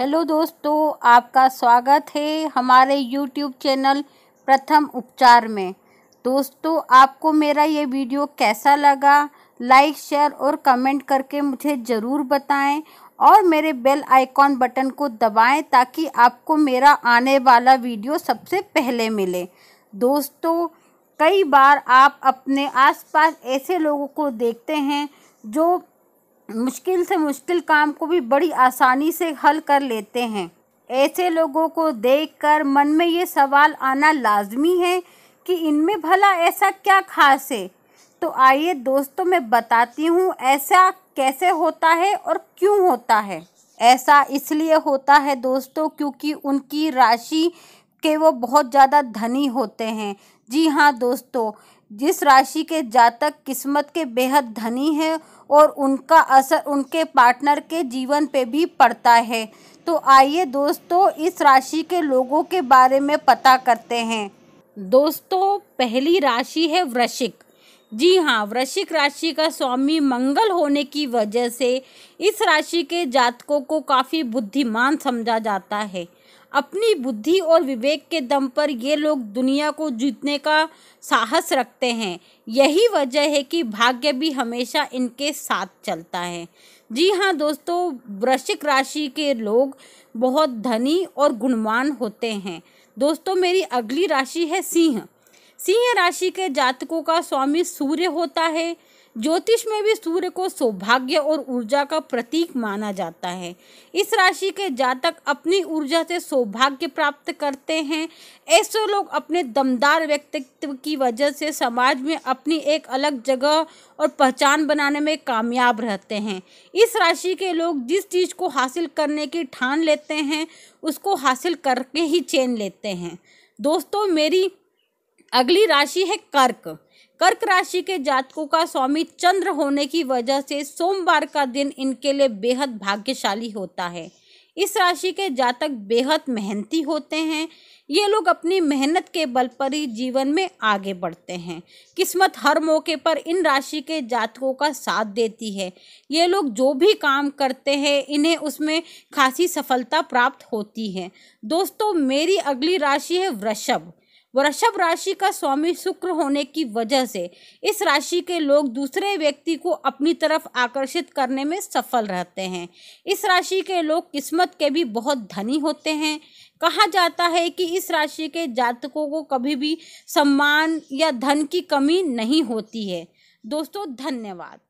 hello दोस्तों आपका स्वागत है हमारे यूट्यूब चैनल प्रथम उपचार में दोस्तों आपको मेरा ये वीडियो कैसा लगा लाइक शेयर और कमेंट करके मुझे ज़रूर बताएं और मेरे बेल आइकॉन बटन को दबाएं ताकि आपको मेरा आने वाला वीडियो सबसे पहले मिले दोस्तों कई बार आप अपने आसपास ऐसे लोगों को देखते हैं जो मुश्किल से मुश्किल काम को भी बड़ी आसानी से हल कर लेते हैं ऐसे लोगों को देखकर मन में ये सवाल आना लाजमी है कि इनमें भला ऐसा क्या खास है तो आइए दोस्तों मैं बताती हूँ ऐसा कैसे होता है और क्यों होता है ऐसा इसलिए होता है दोस्तों क्योंकि उनकी राशि के वो बहुत ज़्यादा धनी होते हैं जी हाँ दोस्तों जिस राशि के जातक किस्मत के बेहद धनी है और उनका असर उनके पार्टनर के जीवन पे भी पड़ता है तो आइए दोस्तों इस राशि के लोगों के बारे में पता करते हैं दोस्तों पहली राशि है वृश्चिक जी हाँ वृश्चिक राशि का स्वामी मंगल होने की वजह से इस राशि के जातकों को काफ़ी बुद्धिमान समझा जाता है अपनी बुद्धि और विवेक के दम पर ये लोग दुनिया को जीतने का साहस रखते हैं यही वजह है कि भाग्य भी हमेशा इनके साथ चलता है जी हाँ दोस्तों वृश्चिक राशि के लोग बहुत धनी और गुणवान होते हैं दोस्तों मेरी अगली राशि है सिंह सिंह राशि के जातकों का स्वामी सूर्य होता है ज्योतिष में भी सूर्य को सौभाग्य और ऊर्जा का प्रतीक माना जाता है इस राशि के जातक अपनी ऊर्जा से सौभाग्य प्राप्त करते हैं ऐसे लोग अपने दमदार व्यक्तित्व की वजह से समाज में अपनी एक अलग जगह और पहचान बनाने में कामयाब रहते हैं इस राशि के लोग जिस चीज़ को हासिल करने की ठान लेते हैं उसको हासिल करके ही चैन लेते हैं दोस्तों मेरी अगली राशि है कर्क कर्क राशि के जातकों का स्वामी चंद्र होने की वजह से सोमवार का दिन इनके लिए बेहद भाग्यशाली होता है इस राशि के जातक बेहद मेहनती होते हैं ये लोग अपनी मेहनत के बल पर ही जीवन में आगे बढ़ते हैं किस्मत हर मौके पर इन राशि के जातकों का साथ देती है ये लोग जो भी काम करते हैं इन्हें उसमें खासी सफलता प्राप्त होती है दोस्तों मेरी अगली राशि है वृषभ वृषभ राशि का स्वामी शुक्र होने की वजह से इस राशि के लोग दूसरे व्यक्ति को अपनी तरफ आकर्षित करने में सफल रहते हैं इस राशि के लोग किस्मत के भी बहुत धनी होते हैं कहा जाता है कि इस राशि के जातकों को कभी भी सम्मान या धन की कमी नहीं होती है दोस्तों धन्यवाद